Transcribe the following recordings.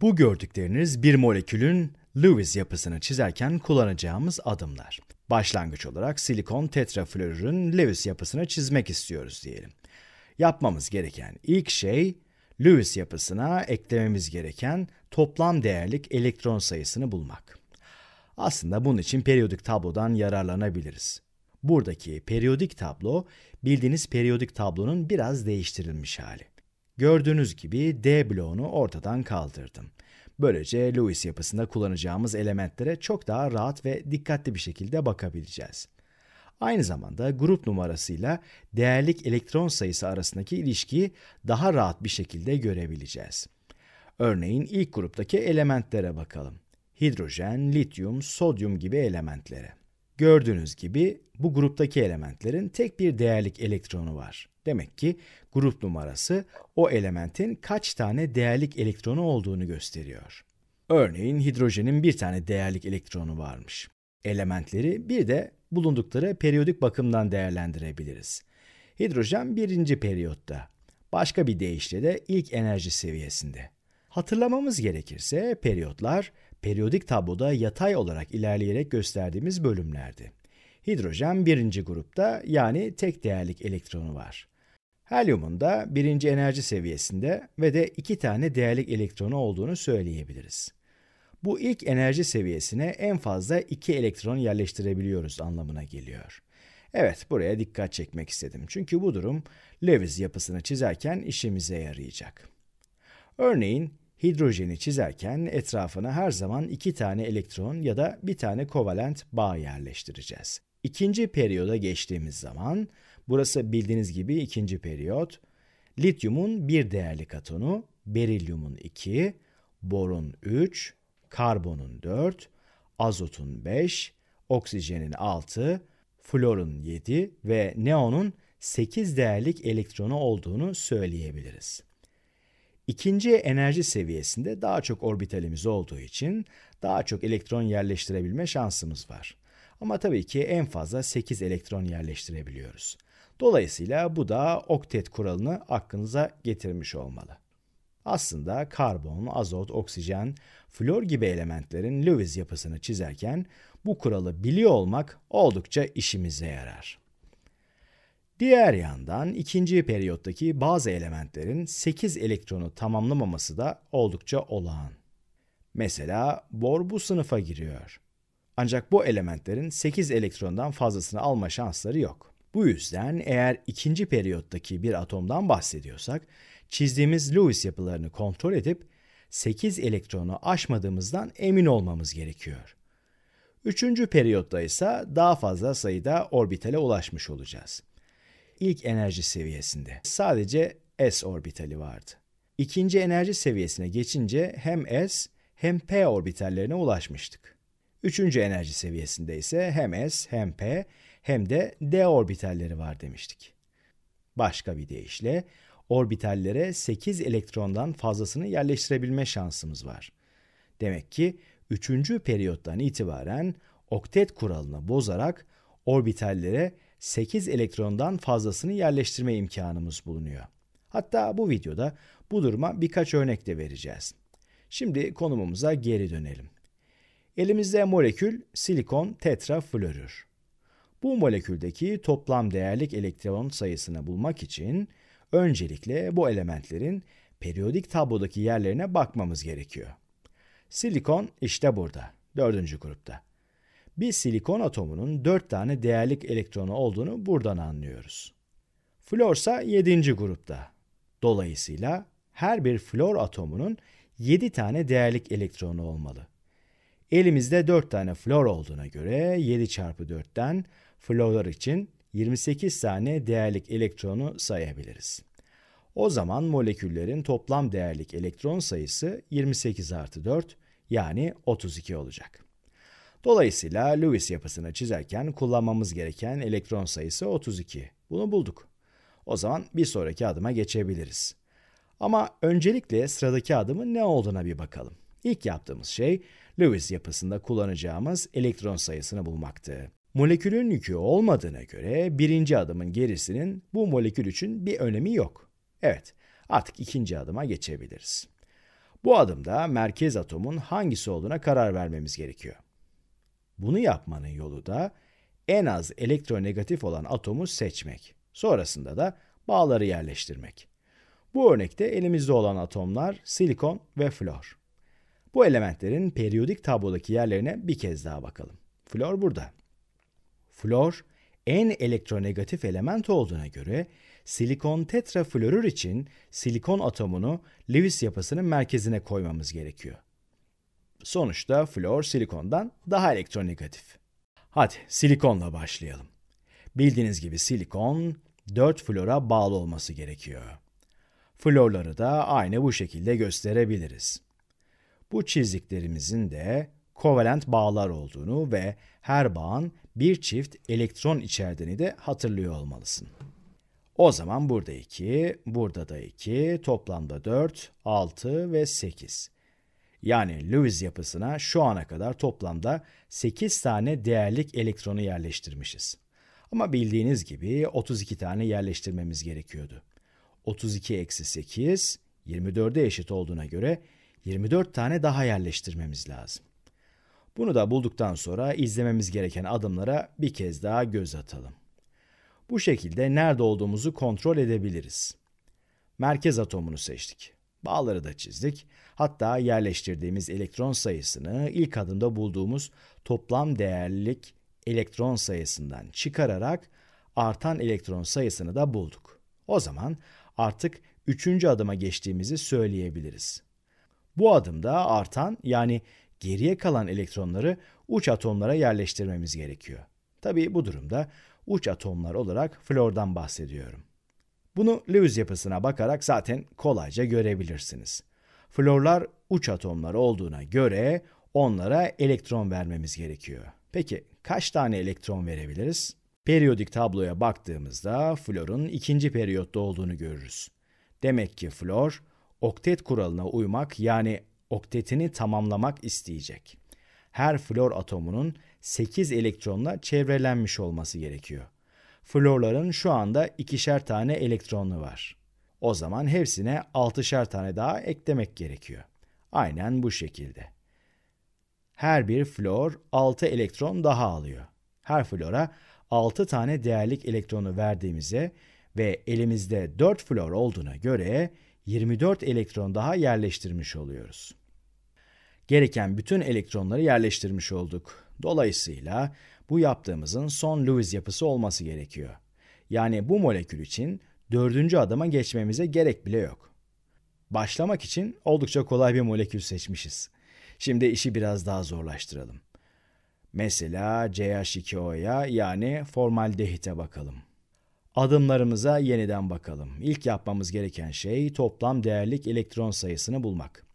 Bu gördükleriniz bir molekülün Lewis yapısını çizerken kullanacağımız adımlar. Başlangıç olarak silikon tetraflorürün Lewis yapısını çizmek istiyoruz diyelim. Yapmamız gereken ilk şey Lewis yapısına eklememiz gereken toplam değerlik elektron sayısını bulmak. Aslında bunun için periyodik tablodan yararlanabiliriz. Buradaki periyodik tablo bildiğiniz periyodik tablonun biraz değiştirilmiş hali. Gördüğünüz gibi D bloğunu ortadan kaldırdım. Böylece Lewis yapısında kullanacağımız elementlere çok daha rahat ve dikkatli bir şekilde bakabileceğiz. Aynı zamanda grup numarasıyla değerlik elektron sayısı arasındaki ilişkiyi daha rahat bir şekilde görebileceğiz. Örneğin ilk gruptaki elementlere bakalım. Hidrojen, lityum, sodyum gibi elementlere. Gördüğünüz gibi bu gruptaki elementlerin tek bir değerlik elektronu var. Demek ki grup numarası o elementin kaç tane değerlik elektronu olduğunu gösteriyor. Örneğin hidrojenin bir tane değerlik elektronu varmış. Elementleri bir de bulundukları periyodik bakımdan değerlendirebiliriz. Hidrojen birinci periyotta, başka bir deyişle de ilk enerji seviyesinde. Hatırlamamız gerekirse periyotlar periyodik tabloda yatay olarak ilerleyerek gösterdiğimiz bölümlerdi. Hidrojen birinci grupta yani tek değerlik elektronu var. Helyumun da birinci enerji seviyesinde ve de iki tane değerlik elektronu olduğunu söyleyebiliriz. Bu ilk enerji seviyesine en fazla iki elektron yerleştirebiliyoruz anlamına geliyor. Evet buraya dikkat çekmek istedim çünkü bu durum Lewis yapısını çizerken işimize yarayacak. Örneğin hidrojeni çizerken etrafına her zaman iki tane elektron ya da bir tane kovalent bağ yerleştireceğiz. İkinci periyoda geçtiğimiz zaman Burası bildiğiniz gibi ikinci periyot. Lityumun bir değerli katonu, berilyumun 2, borun 3, karbonun 4, azotun 5, oksijenin 6, florun 7 ve neonun 8 değerlik elektronu olduğunu söyleyebiliriz. İkinci enerji seviyesinde daha çok orbitalimiz olduğu için daha çok elektron yerleştirebilme şansımız var. Ama tabii ki en fazla 8 elektron yerleştirebiliyoruz. Dolayısıyla bu da oktet kuralını aklınıza getirmiş olmalı. Aslında karbon, azot, oksijen, flor gibi elementlerin Lewis yapısını çizerken bu kuralı biliyor olmak oldukça işimize yarar. Diğer yandan ikinci periyottaki bazı elementlerin 8 elektronu tamamlamaması da oldukça olağan. Mesela bor bu sınıfa giriyor. Ancak bu elementlerin 8 elektrondan fazlasını alma şansları yok. Bu yüzden eğer ikinci periyottaki bir atomdan bahsediyorsak, çizdiğimiz Lewis yapılarını kontrol edip 8 elektronu aşmadığımızdan emin olmamız gerekiyor. Üçüncü periyotta ise daha fazla sayıda orbitale ulaşmış olacağız. İlk enerji seviyesinde sadece s orbitali vardı. İkinci enerji seviyesine geçince hem s hem p orbitallerine ulaşmıştık. Üçüncü enerji seviyesinde ise hem s hem p hem de d orbitalleri var demiştik. Başka bir deyişle orbitallere 8 elektrondan fazlasını yerleştirebilme şansımız var. Demek ki 3. periyottan itibaren oktet kuralını bozarak orbitallere 8 elektrondan fazlasını yerleştirme imkanımız bulunuyor. Hatta bu videoda bu duruma birkaç örnek de vereceğiz. Şimdi konumumuza geri dönelim. Elimizde molekül silikon tetraflorür. Bu moleküldeki toplam değerlik elektron sayısını bulmak için öncelikle bu elementlerin periyodik tablodaki yerlerine bakmamız gerekiyor. Silikon işte burada, dördüncü grupta. Bir silikon atomunun dört tane değerlik elektronu olduğunu buradan anlıyoruz. Flor ise yedinci grupta. Dolayısıyla her bir flor atomunun 7 tane değerlik elektronu olmalı. Elimizde 4 tane flor olduğuna göre 7 çarpı 4'ten florlar için 28 tane değerlik elektronu sayabiliriz. O zaman moleküllerin toplam değerlik elektron sayısı 28 artı 4 yani 32 olacak. Dolayısıyla Lewis yapısını çizerken kullanmamız gereken elektron sayısı 32. Bunu bulduk. O zaman bir sonraki adıma geçebiliriz. Ama öncelikle sıradaki adımın ne olduğuna bir bakalım. İlk yaptığımız şey Lewis yapısında kullanacağımız elektron sayısını bulmaktı. Molekülün yükü olmadığına göre birinci adımın gerisinin bu molekül için bir önemi yok. Evet, artık ikinci adıma geçebiliriz. Bu adımda merkez atomun hangisi olduğuna karar vermemiz gerekiyor. Bunu yapmanın yolu da en az elektronegatif olan atomu seçmek. Sonrasında da bağları yerleştirmek. Bu örnekte elimizde olan atomlar silikon ve flor. Bu elementlerin periyodik tablodaki yerlerine bir kez daha bakalım. Flor burada. Flor en elektronegatif element olduğuna göre silikon tetraflorür için silikon atomunu Lewis yapısının merkezine koymamız gerekiyor. Sonuçta flor silikondan daha elektronegatif. Hadi silikonla başlayalım. Bildiğiniz gibi silikon 4 flora bağlı olması gerekiyor. Florları da aynı bu şekilde gösterebiliriz. Bu çizdiklerimizin de kovalent bağlar olduğunu ve her bağın bir çift elektron içerdiğini de hatırlıyor olmalısın. O zaman burada 2, burada da 2, toplamda 4, 6 ve 8. Yani Lewis yapısına şu ana kadar toplamda 8 tane değerlik elektronu yerleştirmişiz. Ama bildiğiniz gibi 32 tane yerleştirmemiz gerekiyordu. 32 eksi 8, 24'e eşit olduğuna göre 24 tane daha yerleştirmemiz lazım. Bunu da bulduktan sonra izlememiz gereken adımlara bir kez daha göz atalım. Bu şekilde nerede olduğumuzu kontrol edebiliriz. Merkez atomunu seçtik. Bağları da çizdik. Hatta yerleştirdiğimiz elektron sayısını ilk adımda bulduğumuz toplam değerlilik elektron sayısından çıkararak artan elektron sayısını da bulduk. O zaman artık üçüncü adıma geçtiğimizi söyleyebiliriz. Bu adımda artan yani geriye kalan elektronları uç atomlara yerleştirmemiz gerekiyor. Tabii bu durumda uç atomlar olarak flordan bahsediyorum. Bunu Lewis yapısına bakarak zaten kolayca görebilirsiniz. Florlar uç atomlar olduğuna göre onlara elektron vermemiz gerekiyor. Peki kaç tane elektron verebiliriz? Periyodik tabloya baktığımızda florun ikinci periyotta olduğunu görürüz. Demek ki flor oktet kuralına uymak yani oktetini tamamlamak isteyecek. Her flor atomunun 8 elektronla çevrelenmiş olması gerekiyor. Florların şu anda ikişer tane elektronlu var. O zaman hepsine 6'şer tane daha eklemek gerekiyor. Aynen bu şekilde. Her bir flor 6 elektron daha alıyor. Her flora 6 tane değerlik elektronu verdiğimize ve elimizde 4 flor olduğuna göre 24 elektron daha yerleştirmiş oluyoruz. Gereken bütün elektronları yerleştirmiş olduk. Dolayısıyla bu yaptığımızın son Lewis yapısı olması gerekiyor. Yani bu molekül için dördüncü adıma geçmemize gerek bile yok. Başlamak için oldukça kolay bir molekül seçmişiz. Şimdi işi biraz daha zorlaştıralım. Mesela CH2O'ya yani formaldehite bakalım. Adımlarımıza yeniden bakalım. İlk yapmamız gereken şey toplam değerlik elektron sayısını bulmak.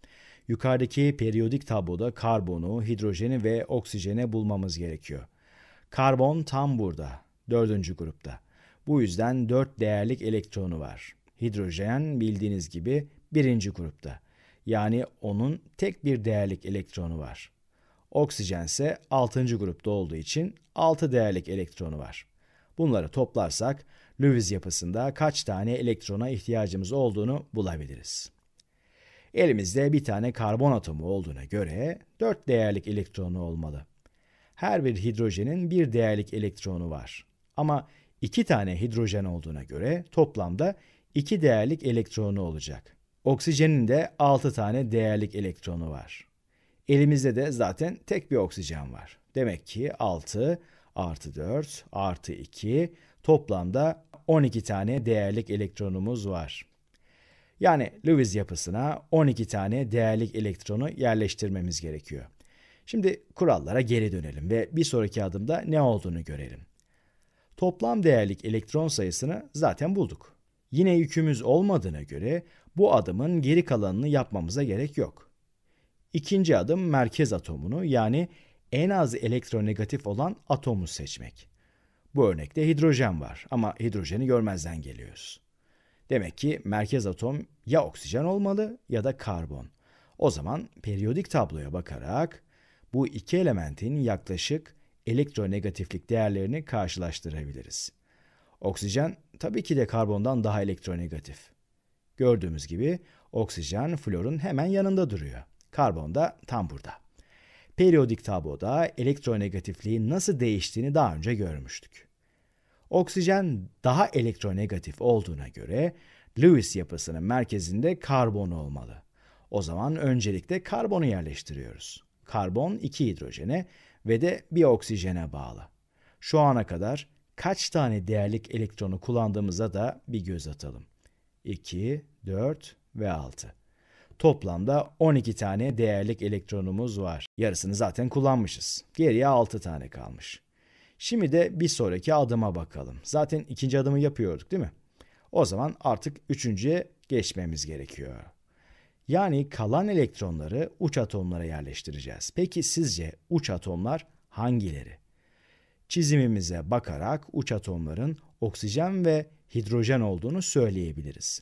Yukarıdaki periyodik tabloda karbonu, hidrojeni ve oksijeni bulmamız gerekiyor. Karbon tam burada, dördüncü grupta. Bu yüzden dört değerlik elektronu var. Hidrojen bildiğiniz gibi birinci grupta. Yani onun tek bir değerlik elektronu var. Oksijen ise 6. grupta olduğu için 6 değerlik elektronu var. Bunları toplarsak Lewis yapısında kaç tane elektrona ihtiyacımız olduğunu bulabiliriz. Elimizde bir tane karbon atomu olduğuna göre 4 değerlik elektronu olmalı. Her bir hidrojenin bir değerlik elektronu var. Ama 2 tane hidrojen olduğuna göre toplamda 2 değerlik elektronu olacak. Oksijenin de 6 tane değerlik elektronu var. Elimizde de zaten tek bir oksijen var. Demek ki 6 artı 4 artı 2 Toplamda 12 tane değerlik elektronumuz var. Yani Lewis yapısına 12 tane değerlik elektronu yerleştirmemiz gerekiyor. Şimdi kurallara geri dönelim ve bir sonraki adımda ne olduğunu görelim. Toplam değerlik elektron sayısını zaten bulduk. Yine yükümüz olmadığına göre bu adımın geri kalanını yapmamıza gerek yok. İkinci adım merkez atomunu yani en az elektronegatif olan atomu seçmek. Bu örnekte hidrojen var ama hidrojeni görmezden geliyoruz. Demek ki merkez atom ya oksijen olmalı ya da karbon. O zaman periyodik tabloya bakarak bu iki elementin yaklaşık elektronegatiflik değerlerini karşılaştırabiliriz. Oksijen tabii ki de karbondan daha elektronegatif. Gördüğümüz gibi oksijen florun hemen yanında duruyor. Karbon da tam burada periyodik tabloda elektronegatifliğin nasıl değiştiğini daha önce görmüştük. Oksijen daha elektronegatif olduğuna göre Lewis yapısının merkezinde karbon olmalı. O zaman öncelikle karbonu yerleştiriyoruz. Karbon iki hidrojene ve de bir oksijene bağlı. Şu ana kadar kaç tane değerlik elektronu kullandığımıza da bir göz atalım. 2, 4 ve 6. Toplamda 12 tane değerlik elektronumuz var. Yarısını zaten kullanmışız. Geriye 6 tane kalmış. Şimdi de bir sonraki adıma bakalım. Zaten ikinci adımı yapıyorduk değil mi? O zaman artık üçüncüye geçmemiz gerekiyor. Yani kalan elektronları uç atomlara yerleştireceğiz. Peki sizce uç atomlar hangileri? Çizimimize bakarak uç atomların oksijen ve hidrojen olduğunu söyleyebiliriz.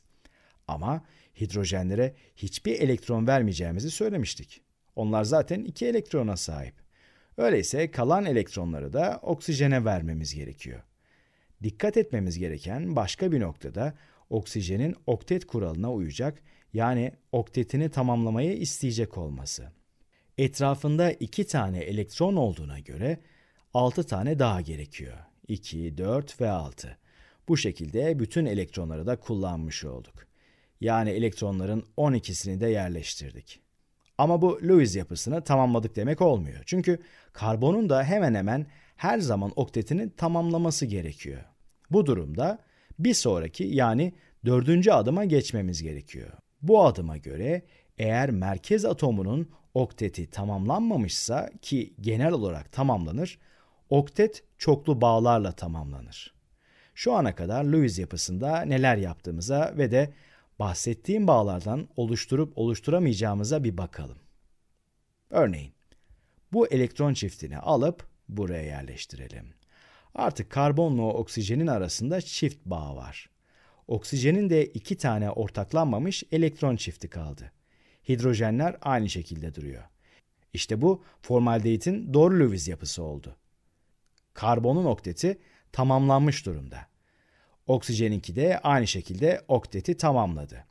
Ama hidrojenlere hiçbir elektron vermeyeceğimizi söylemiştik. Onlar zaten iki elektrona sahip. Öyleyse kalan elektronları da oksijene vermemiz gerekiyor. Dikkat etmemiz gereken başka bir noktada oksijenin oktet kuralına uyacak yani oktetini tamamlamayı isteyecek olması. Etrafında iki tane elektron olduğuna göre 6 tane daha gerekiyor. 2, 4 ve 6. Bu şekilde bütün elektronları da kullanmış olduk yani elektronların 12'sini de yerleştirdik. Ama bu Lewis yapısını tamamladık demek olmuyor. Çünkü karbonun da hemen hemen her zaman oktetini tamamlaması gerekiyor. Bu durumda bir sonraki yani dördüncü adıma geçmemiz gerekiyor. Bu adıma göre eğer merkez atomunun okteti tamamlanmamışsa ki genel olarak tamamlanır, oktet çoklu bağlarla tamamlanır. Şu ana kadar Lewis yapısında neler yaptığımıza ve de bahsettiğim bağlardan oluşturup oluşturamayacağımıza bir bakalım. Örneğin bu elektron çiftini alıp buraya yerleştirelim. Artık karbonla oksijenin arasında çift bağ var. Oksijenin de iki tane ortaklanmamış elektron çifti kaldı. Hidrojenler aynı şekilde duruyor. İşte bu formaldehidin doğru Lewis yapısı oldu. Karbonun okteti tamamlanmış durumda. Oksijeninki de aynı şekilde okteti tamamladı.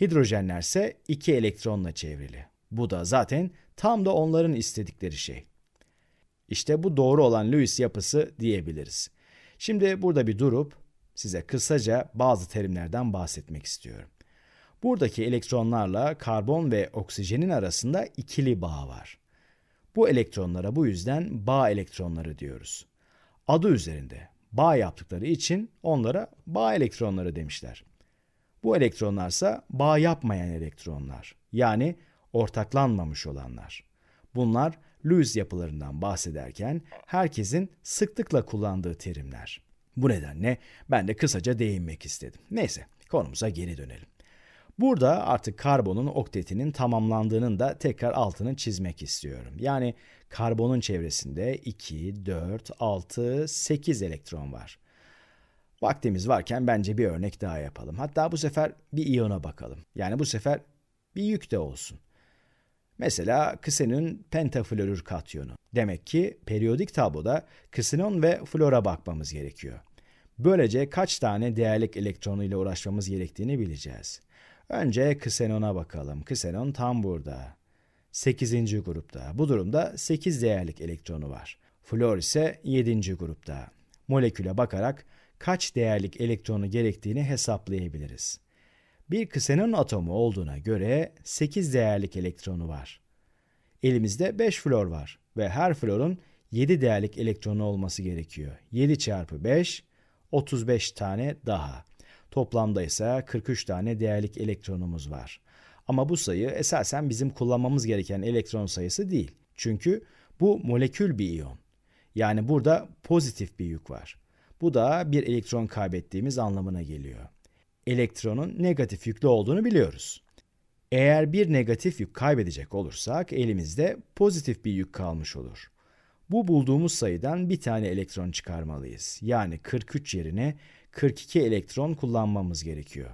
Hidrojenler ise iki elektronla çevrili. Bu da zaten tam da onların istedikleri şey. İşte bu doğru olan Lewis yapısı diyebiliriz. Şimdi burada bir durup size kısaca bazı terimlerden bahsetmek istiyorum. Buradaki elektronlarla karbon ve oksijenin arasında ikili bağ var. Bu elektronlara bu yüzden bağ elektronları diyoruz. Adı üzerinde bağ yaptıkları için onlara bağ elektronları demişler. Bu elektronlarsa bağ yapmayan elektronlar yani ortaklanmamış olanlar. Bunlar Lewis yapılarından bahsederken herkesin sıklıkla kullandığı terimler. Bu nedenle ben de kısaca değinmek istedim. Neyse konumuza geri dönelim. Burada artık karbonun oktetinin tamamlandığının da tekrar altını çizmek istiyorum. Yani Karbonun çevresinde 2, 4, 6, 8 elektron var. Vaktimiz varken bence bir örnek daha yapalım. Hatta bu sefer bir iyona bakalım. Yani bu sefer bir yük de olsun. Mesela kısenin pentaflorür katyonu. Demek ki periyodik tabloda kısinon ve flora bakmamız gerekiyor. Böylece kaç tane değerlik elektronu ile uğraşmamız gerektiğini bileceğiz. Önce ksenona bakalım. Ksenon tam burada. 8. grupta. Bu durumda 8 değerlik elektronu var. Flor ise 7. grupta. Moleküle bakarak kaç değerlik elektronu gerektiğini hesaplayabiliriz. Bir ksenon atomu olduğuna göre 8 değerlik elektronu var. Elimizde 5 flor var ve her florun 7 değerlik elektronu olması gerekiyor. 7 çarpı 5, 35 tane daha. Toplamda ise 43 tane değerlik elektronumuz var. Ama bu sayı esasen bizim kullanmamız gereken elektron sayısı değil. Çünkü bu molekül bir iyon. Yani burada pozitif bir yük var. Bu da bir elektron kaybettiğimiz anlamına geliyor. Elektronun negatif yüklü olduğunu biliyoruz. Eğer bir negatif yük kaybedecek olursak elimizde pozitif bir yük kalmış olur. Bu bulduğumuz sayıdan bir tane elektron çıkarmalıyız. Yani 43 yerine 42 elektron kullanmamız gerekiyor.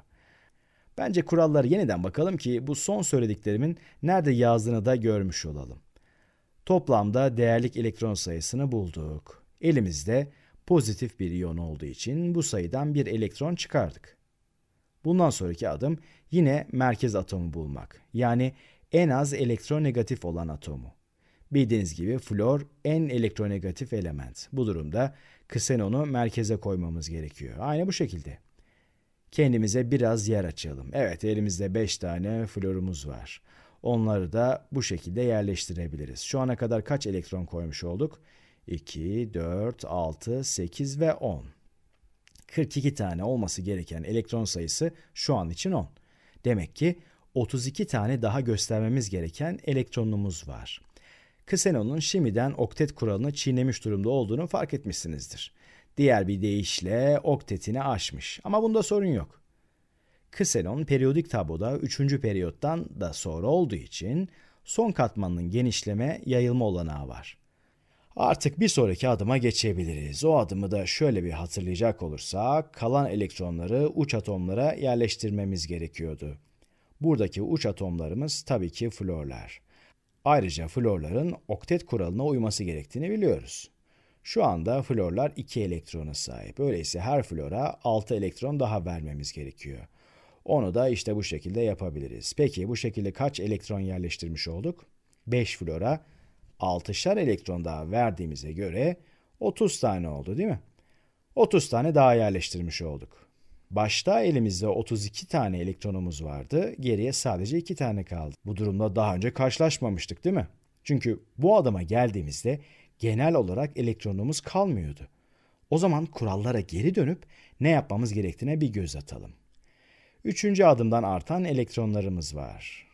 Bence kurallara yeniden bakalım ki bu son söylediklerimin nerede yazdığını da görmüş olalım. Toplamda değerlik elektron sayısını bulduk. Elimizde pozitif bir iyon olduğu için bu sayıdan bir elektron çıkardık. Bundan sonraki adım yine merkez atomu bulmak. Yani en az elektronegatif olan atomu. Bildiğiniz gibi flor en elektronegatif element. Bu durumda ksenonu merkeze koymamız gerekiyor. Aynı bu şekilde kendimize biraz yer açalım. Evet elimizde 5 tane florumuz var. Onları da bu şekilde yerleştirebiliriz. Şu ana kadar kaç elektron koymuş olduk? 2, 4, 6, 8 ve 10. 42 tane olması gereken elektron sayısı şu an için 10. Demek ki 32 tane daha göstermemiz gereken elektronumuz var. Ksenon'un şimdiden oktet kuralını çiğnemiş durumda olduğunu fark etmişsinizdir. Diğer bir deyişle oktetini aşmış. Ama bunda sorun yok. Ksenon periyodik tabloda 3. periyottan da sonra olduğu için son katmanının genişleme yayılma olanağı var. Artık bir sonraki adıma geçebiliriz. O adımı da şöyle bir hatırlayacak olursak kalan elektronları uç atomlara yerleştirmemiz gerekiyordu. Buradaki uç atomlarımız tabii ki florlar. Ayrıca florların oktet kuralına uyması gerektiğini biliyoruz. Şu anda florlar 2 elektrona sahip. Öyleyse her flora 6 elektron daha vermemiz gerekiyor. Onu da işte bu şekilde yapabiliriz. Peki bu şekilde kaç elektron yerleştirmiş olduk? 5 flora 6'şar elektron daha verdiğimize göre 30 tane oldu değil mi? 30 tane daha yerleştirmiş olduk. Başta elimizde 32 tane elektronumuz vardı. Geriye sadece 2 tane kaldı. Bu durumda daha önce karşılaşmamıştık değil mi? Çünkü bu adama geldiğimizde genel olarak elektronumuz kalmıyordu. O zaman kurallara geri dönüp ne yapmamız gerektiğine bir göz atalım. Üçüncü adımdan artan elektronlarımız var.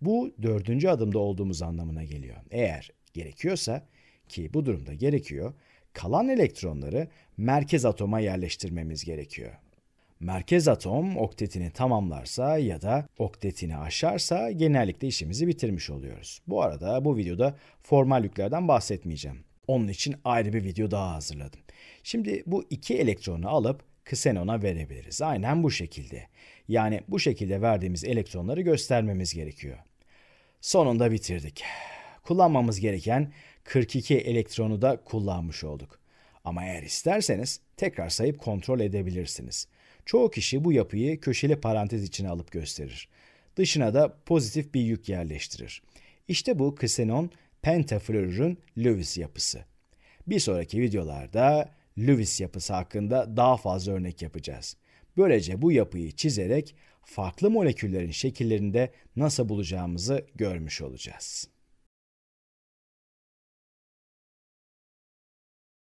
Bu dördüncü adımda olduğumuz anlamına geliyor. Eğer gerekiyorsa ki bu durumda gerekiyor, kalan elektronları merkez atoma yerleştirmemiz gerekiyor. Merkez atom oktetini tamamlarsa ya da oktetini aşarsa genellikle işimizi bitirmiş oluyoruz. Bu arada bu videoda formal yüklerden bahsetmeyeceğim. Onun için ayrı bir video daha hazırladım. Şimdi bu iki elektronu alıp ksenona verebiliriz. Aynen bu şekilde. Yani bu şekilde verdiğimiz elektronları göstermemiz gerekiyor. Sonunda bitirdik. Kullanmamız gereken 42 elektronu da kullanmış olduk. Ama eğer isterseniz tekrar sayıp kontrol edebilirsiniz. Çoğu kişi bu yapıyı köşeli parantez içine alıp gösterir. Dışına da pozitif bir yük yerleştirir. İşte bu ksenon pentaflorürün Lewis yapısı. Bir sonraki videolarda Lewis yapısı hakkında daha fazla örnek yapacağız. Böylece bu yapıyı çizerek farklı moleküllerin şekillerinde nasıl bulacağımızı görmüş olacağız.